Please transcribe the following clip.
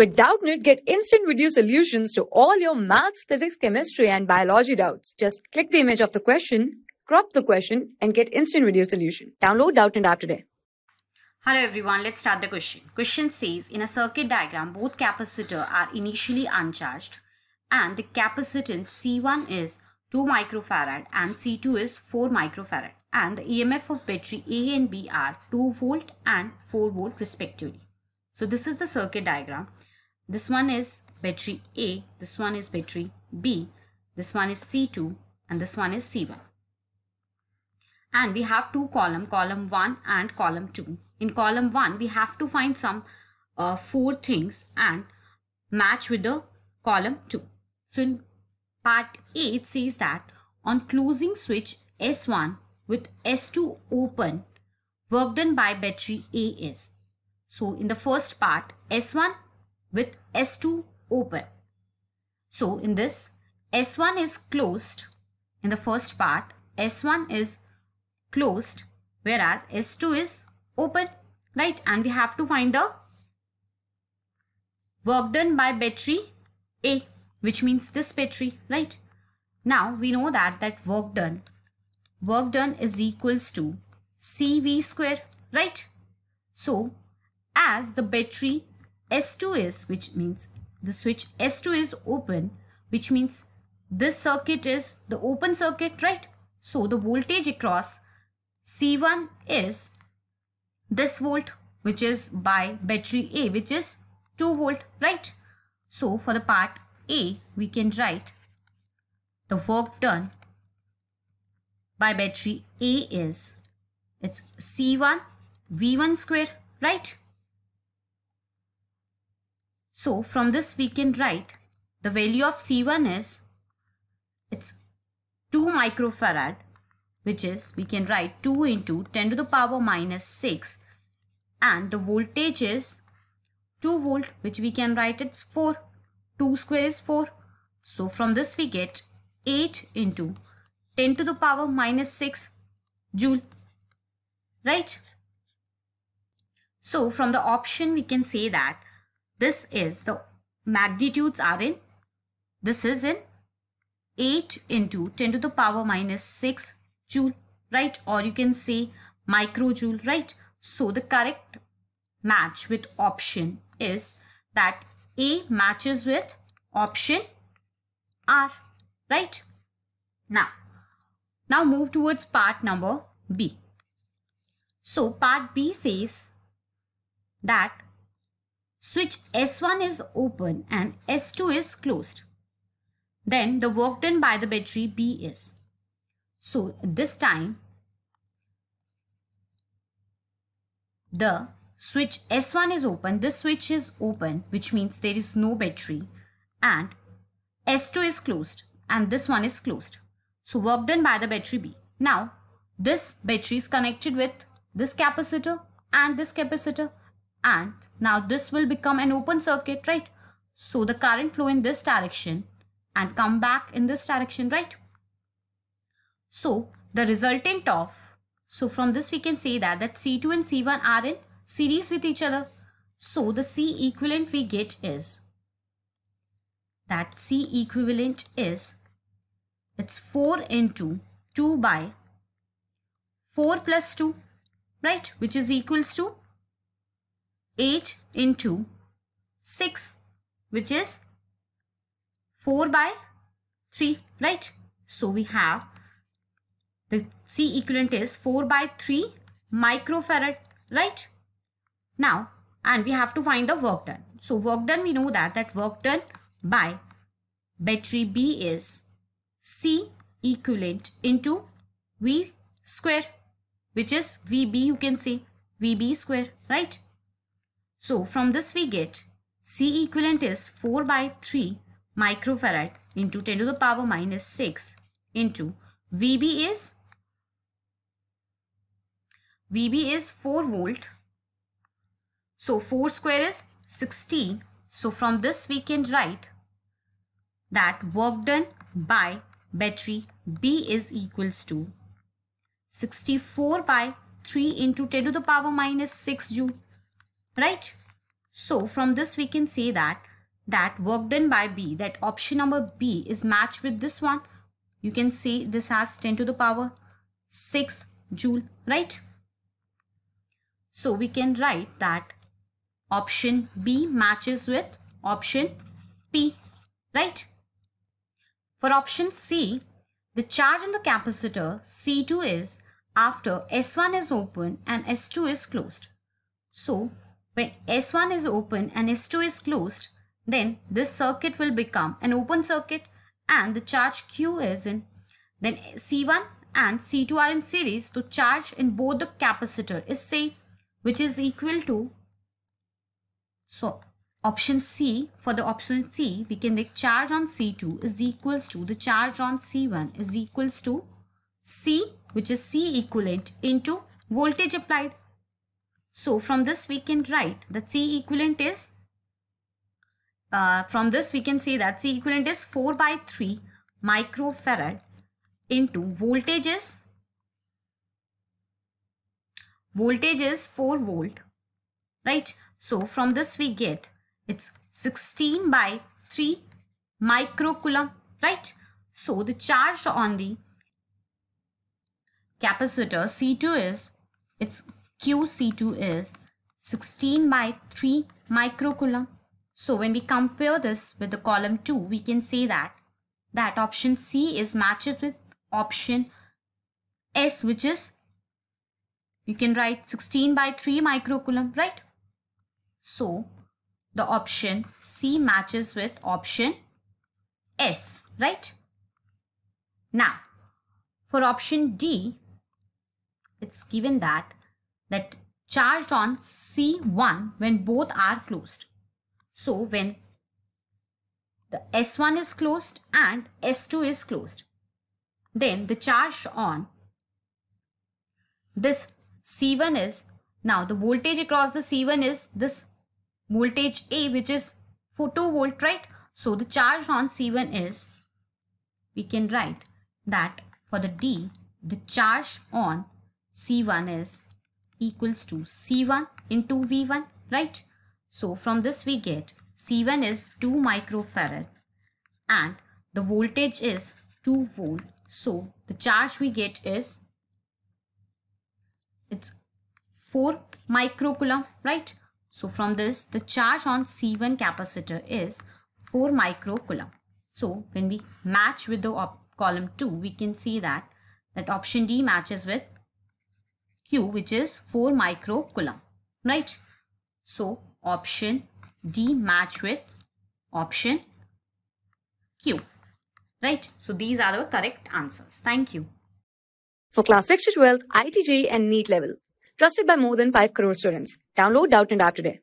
With Doubtnit, get instant video solutions to all your maths, physics, chemistry, and biology doubts. Just click the image of the question, crop the question, and get instant video solution. Download Doubtnit app today. Hello everyone, let's start the question. Question says, in a circuit diagram, both capacitors are initially uncharged and the capacitance C1 is 2 microfarad and C2 is 4 microfarad and the EMF of battery A and B are 2 volt and 4 volt respectively. So this is the circuit diagram this one is battery A, this one is battery B, this one is C2 and this one is C1. And we have two column, column 1 and column 2. In column 1, we have to find some uh, four things and match with the column 2. So in part A, it says that on closing switch S1 with S2 open, work done by battery A is. So in the first part, S1 with S2 open. So in this S1 is closed in the first part S1 is closed whereas S2 is open right and we have to find the work done by battery A which means this battery right. Now we know that that work done work done is equals to CV square right. So as the battery s two is, which means the switch S2 is open, which means this circuit is the open circuit, right? So the voltage across C1 is this volt, which is by battery A, which is 2 volt, right? So for the part A, we can write the work done by battery A is it's C1 V1 square, right? So from this we can write the value of C1 is it's 2 microfarad which is we can write 2 into 10 to the power minus 6 and the voltage is 2 volt which we can write it's 4 2 square is 4 so from this we get 8 into 10 to the power minus 6 joule right so from the option we can say that this is the magnitudes are in, this is in 8 into 10 to the power minus 6 joule, right? Or you can say microjoule, right? So the correct match with option is that A matches with option R, right? Now, now move towards part number B. So part B says that switch S1 is open and S2 is closed. Then the work done by the battery B is. So this time the switch S1 is open, this switch is open which means there is no battery and S2 is closed and this one is closed. So work done by the battery B. Now this battery is connected with this capacitor and this capacitor and now this will become an open circuit right so the current flow in this direction and come back in this direction right so the resultant of so from this we can say that that c2 and c1 are in series with each other so the c equivalent we get is that c equivalent is it's 4 into 2 by 4 plus 2 right which is equals to 8 into 6 which is 4 by 3 right so we have the C equivalent is 4 by 3 microfarad right now and we have to find the work done so work done we know that that work done by battery B is C equivalent into V square which is VB you can say VB square right so from this we get C equivalent is 4 by 3 microfarad into 10 to the power minus 6 into VB is VB is 4 volt. So 4 square is 16. So from this we can write that work done by battery B is equals to 64 by 3 into 10 to the power minus 6 joule right? So from this we can say that that work done by B that option number B is matched with this one. You can see this has 10 to the power 6 joule, right? So we can write that option B matches with option P, right? For option C, the charge on the capacitor C2 is after S1 is open and S2 is closed. So when S1 is open and S2 is closed, then this circuit will become an open circuit and the charge Q is in. Then C1 and C2 are in series, so charge in both the capacitor is same, which is equal to so option C for the option C we can take charge on C2 is equals to the charge on C1 is equals to C which is C equivalent into voltage applied so from this we can write that C equivalent is, uh, from this we can say that C equivalent is 4 by 3 microfarad into voltages. voltage is 4 volt, right? So from this we get it's 16 by 3 microcoulomb, right? So the charge on the capacitor C2 is it's QC2 is 16 by 3 microcoulomb. So when we compare this with the column 2, we can say that that option C is matched with option S which is you can write 16 by 3 microcoulomb, right? So the option C matches with option S, right? Now, for option D, it's given that that charged on C1 when both are closed. So when the S1 is closed and S2 is closed, then the charge on this C1 is now the voltage across the C1 is this voltage A which is for 2 volt right. So the charge on C1 is we can write that for the D the charge on C1 is equals to C1 into V1, right? So from this we get C1 is 2 microfarad and the voltage is 2 volt. So the charge we get is it's 4 microcoulomb, right? So from this the charge on C1 capacitor is 4 microcoulomb. So when we match with the column 2 we can see that that option D matches with Q which is 4 microcoulomb, right? So option D match with option Q, right? So these are the correct answers. Thank you. For class 6 to 12, ITG and NEET level, trusted by more than 5 crore students. Download Doubt and App today.